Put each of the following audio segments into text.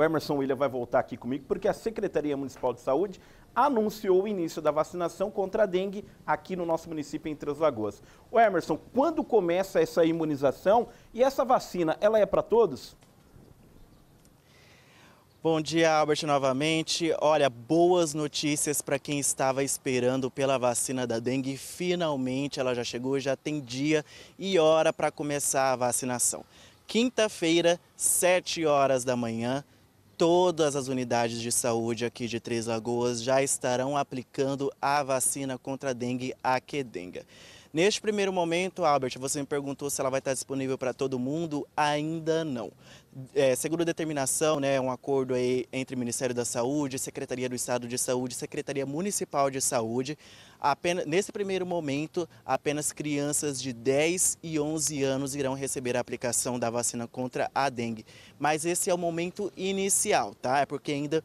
O Emerson William vai voltar aqui comigo, porque a Secretaria Municipal de Saúde anunciou o início da vacinação contra a dengue aqui no nosso município, em Três Lagoas. O Emerson, quando começa essa imunização e essa vacina, ela é para todos? Bom dia, Albert, novamente. Olha, boas notícias para quem estava esperando pela vacina da dengue. Finalmente ela já chegou, já tem dia e hora para começar a vacinação. Quinta-feira, 7 horas da manhã, todas as unidades de saúde aqui de Três Lagoas já estarão aplicando a vacina contra a dengue, a quedenga. Neste primeiro momento, Albert, você me perguntou se ela vai estar disponível para todo mundo. Ainda não. É, a determinação, né, um acordo aí entre o Ministério da Saúde, Secretaria do Estado de Saúde, Secretaria Municipal de Saúde. Apenas, nesse primeiro momento, apenas crianças de 10 e 11 anos irão receber a aplicação da vacina contra a dengue. Mas esse é o momento inicial, tá? É porque ainda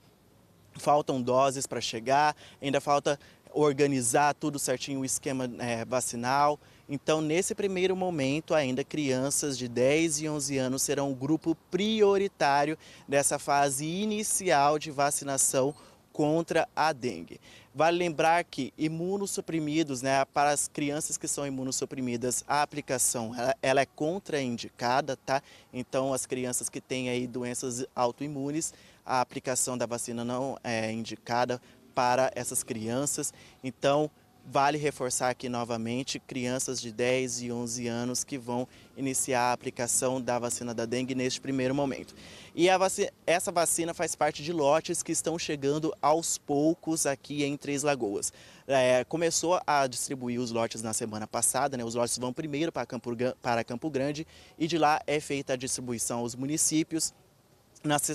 faltam doses para chegar, ainda falta organizar tudo certinho o esquema é, vacinal. Então, nesse primeiro momento, ainda crianças de 10 e 11 anos serão o grupo prioritário dessa fase inicial de vacinação contra a dengue. Vale lembrar que imunossuprimidos, né, para as crianças que são imunossuprimidas, a aplicação ela, ela, é contraindicada, tá? Então, as crianças que têm aí doenças autoimunes, a aplicação da vacina não é indicada para essas crianças. Então, vale reforçar aqui novamente crianças de 10 e 11 anos que vão iniciar a aplicação da vacina da dengue neste primeiro momento. E vacina, essa vacina faz parte de lotes que estão chegando aos poucos aqui em Três Lagoas. É, começou a distribuir os lotes na semana passada, né? os lotes vão primeiro para Campo, para Campo Grande e de lá é feita a distribuição aos municípios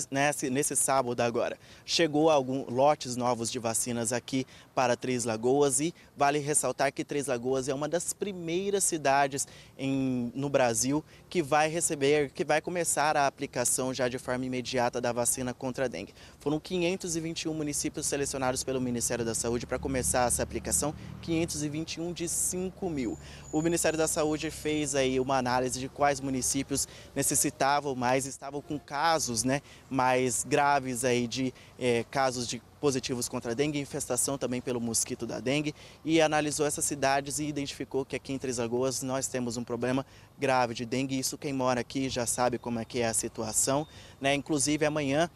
Nesse, nesse, sábado agora. Chegou alguns lotes novos de vacinas aqui para Três Lagoas e vale ressaltar que Três Lagoas é uma das primeiras cidades em, no Brasil que vai receber, que vai começar a aplicação já de forma imediata da vacina contra a dengue. Foram 521 municípios selecionados pelo Ministério da Saúde para começar essa aplicação, 521 de 5 mil. O Ministério da Saúde fez aí uma análise de quais municípios necessitavam mais, estavam com casos, né? mais graves aí de é, casos de positivos contra a dengue, infestação também pelo mosquito da dengue e analisou essas cidades e identificou que aqui em Três Lagoas nós temos um problema grave de dengue. Isso quem mora aqui já sabe como é que é a situação, né? Inclusive amanhã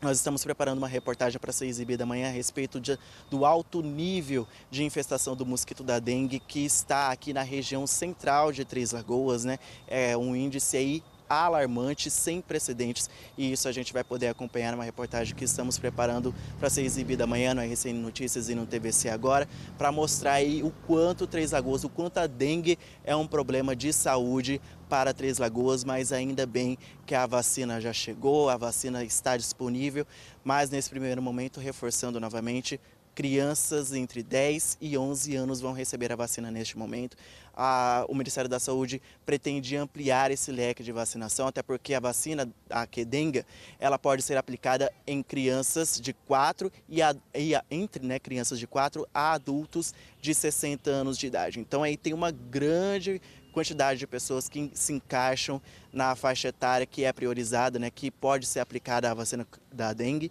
nós estamos preparando uma reportagem para ser exibida amanhã a respeito de, do alto nível de infestação do mosquito da dengue que está aqui na região central de Três Lagoas, né? É um índice aí alarmante, sem precedentes. E isso a gente vai poder acompanhar numa reportagem que estamos preparando para ser exibida amanhã no RCN Notícias e no TVC agora, para mostrar aí o quanto Três Lagoas, o quanto a dengue é um problema de saúde para Três Lagoas, mas ainda bem que a vacina já chegou, a vacina está disponível, mas nesse primeiro momento, reforçando novamente, Crianças entre 10 e 11 anos vão receber a vacina neste momento. A, o Ministério da Saúde pretende ampliar esse leque de vacinação, até porque a vacina, a Quedenga, ela pode ser aplicada em crianças de 4 e, a, e a, entre né, crianças de 4 a adultos de 60 anos de idade. Então aí tem uma grande quantidade de pessoas que se encaixam na faixa etária que é priorizada, né, que pode ser aplicada a vacina da dengue.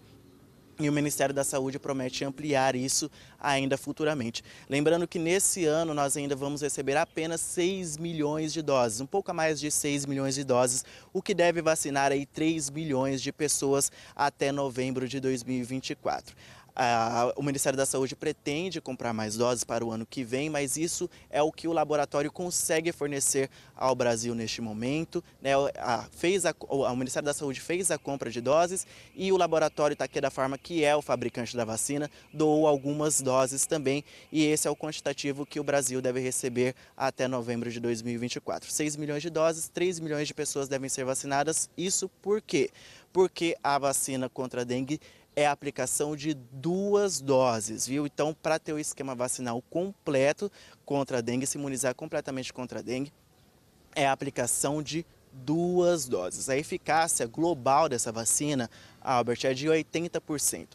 E o Ministério da Saúde promete ampliar isso ainda futuramente. Lembrando que nesse ano nós ainda vamos receber apenas 6 milhões de doses, um pouco mais de 6 milhões de doses, o que deve vacinar aí 3 milhões de pessoas até novembro de 2024 o Ministério da Saúde pretende comprar mais doses para o ano que vem, mas isso é o que o laboratório consegue fornecer ao Brasil neste momento. Né? A, fez a, o, Ministério da Saúde fez a compra de doses e o laboratório Taqueda Pharma, que é o fabricante da vacina, doou algumas doses também. E esse é o quantitativo que o Brasil deve receber até novembro de 2024. 6 milhões de doses, 3 milhões de pessoas devem ser vacinadas. Isso por quê? Porque a vacina contra a dengue é a aplicação de duas doses, viu? Então, para ter o esquema vacinal completo contra a dengue, se imunizar completamente contra a dengue, é a aplicação de duas doses. A eficácia global dessa vacina, Albert, é de 80%.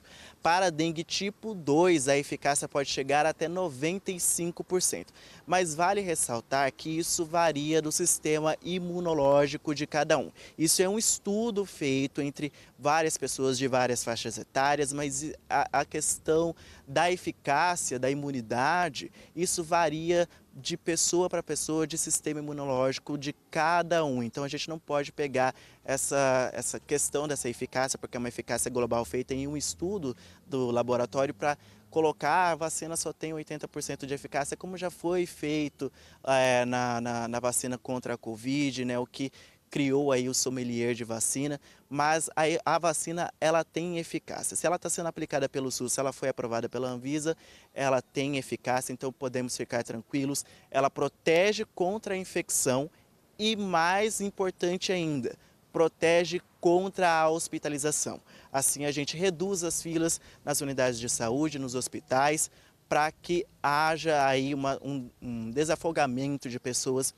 Para dengue tipo 2, a eficácia pode chegar até 95%. Mas vale ressaltar que isso varia do sistema imunológico de cada um. Isso é um estudo feito entre várias pessoas de várias faixas etárias, mas a, a questão da eficácia, da imunidade, isso varia de pessoa para pessoa, de sistema imunológico de cada um. Então a gente não pode pegar essa, essa questão dessa eficácia, porque é uma eficácia global feita em um estudo do laboratório para colocar a vacina só tem 80% de eficácia, como já foi feito é, na, na, na, vacina contra a Covid, né, o que criou aí o sommelier de vacina, mas a, a vacina ela tem eficácia. Se ela está sendo aplicada pelo SUS, se ela foi aprovada pela Anvisa, ela tem eficácia, então podemos ficar tranquilos. Ela protege contra a infecção e, mais importante ainda, protege contra a hospitalização. Assim, a gente reduz as filas nas unidades de saúde, nos hospitais, para que haja aí uma, um, um desafogamento de pessoas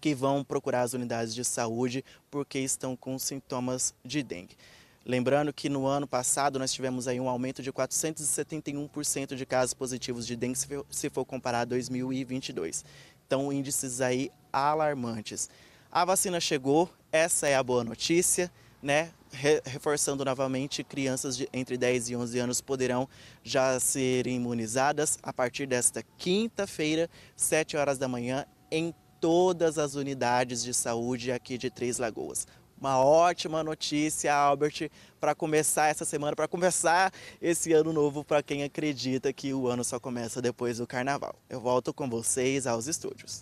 que vão procurar as unidades de saúde porque estão com sintomas de dengue. Lembrando que no ano passado nós tivemos aí um aumento de 471% de casos positivos de dengue se for comparar a 2022. Então índices aí alarmantes. A vacina chegou, essa é a boa notícia, né? reforçando novamente, crianças de entre 10 e 11 anos poderão já ser imunizadas a partir desta quinta-feira, 7 horas da manhã, em todas as unidades de saúde aqui de Três Lagoas. Uma ótima notícia, Albert, para começar essa semana, para começar esse ano novo, para quem acredita que o ano só começa depois do carnaval. Eu volto com vocês aos estúdios.